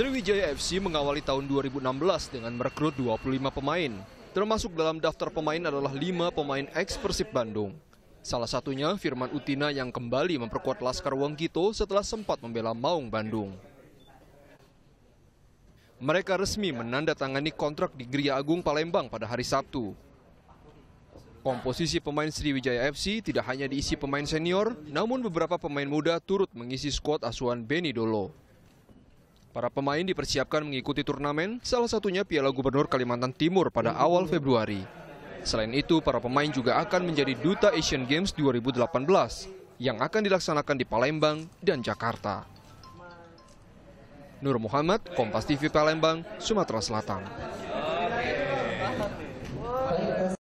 Sriwijaya FC mengawali tahun 2016 dengan merekrut 25 pemain. Termasuk dalam daftar pemain adalah 5 pemain eks Persib Bandung. Salah satunya Firman Utina yang kembali memperkuat Laskar Kito setelah sempat membela Maung Bandung. Mereka resmi menandatangani kontrak di Gria Agung Palembang pada hari Sabtu. Komposisi pemain Sriwijaya FC tidak hanya diisi pemain senior, namun beberapa pemain muda turut mengisi skuad asuhan Beni Dolo. Para pemain dipersiapkan mengikuti turnamen, salah satunya Piala Gubernur Kalimantan Timur pada awal Februari. Selain itu, para pemain juga akan menjadi duta Asian Games 2018 yang akan dilaksanakan di Palembang dan Jakarta. Nur Muhammad, Kompas TV Palembang, Sumatera Selatan.